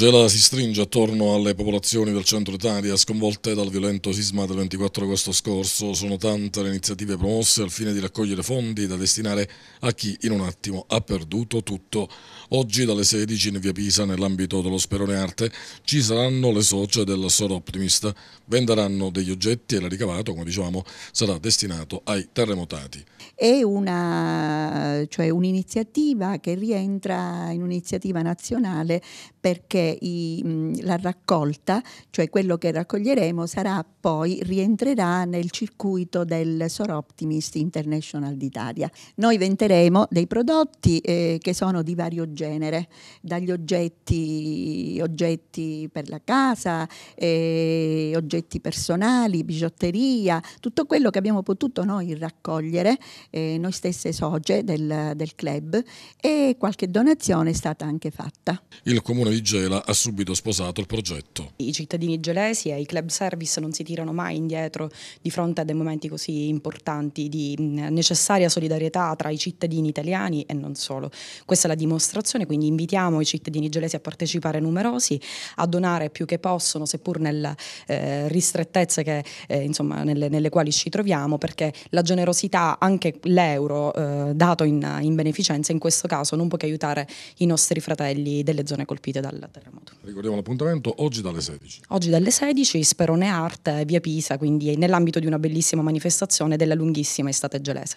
Gela si stringe attorno alle popolazioni del centro Italia sconvolte dal violento sisma del 24 agosto scorso. Sono tante le iniziative promosse al fine di raccogliere fondi da destinare a chi in un attimo ha perduto tutto. Oggi dalle 16 in via Pisa, nell'ambito dello Sperone Arte, ci saranno le socie del Soro Optimista. Venderanno degli oggetti e la ricavato, come diciamo, sarà destinato ai terremotati. È una cioè un'iniziativa che rientra in un'iniziativa nazionale perché i, la raccolta, cioè quello che raccoglieremo, sarà poi rientrerà nel circuito del Sor Optimist International d'Italia. Noi venteremo dei prodotti eh, che sono di vario genere, dagli oggetti, oggetti per la casa, eh, oggetti personali, bigiotteria, tutto quello che abbiamo potuto noi raccogliere, eh, noi stesse socie del del, club e qualche donazione è stata anche fatta. Il comune di Gela ha subito sposato il progetto. I cittadini gelesi e i club service non si tirano mai indietro di fronte a dei momenti così importanti di necessaria solidarietà tra i cittadini italiani e non solo. Questa è la dimostrazione, quindi invitiamo i cittadini gelesi a partecipare numerosi, a donare più che possono, seppur nelle eh, ristrettezze che, eh, insomma, nelle, nelle, quali ci troviamo, perché la generosità, anche l'euro eh, dato in in, in, beneficenza, in questo caso non può che aiutare i nostri fratelli delle zone colpite dal terremoto. Ricordiamo l'appuntamento oggi dalle 16. Oggi dalle 16, Sperone Arte, via Pisa, quindi nell'ambito di una bellissima manifestazione della lunghissima estate gelese.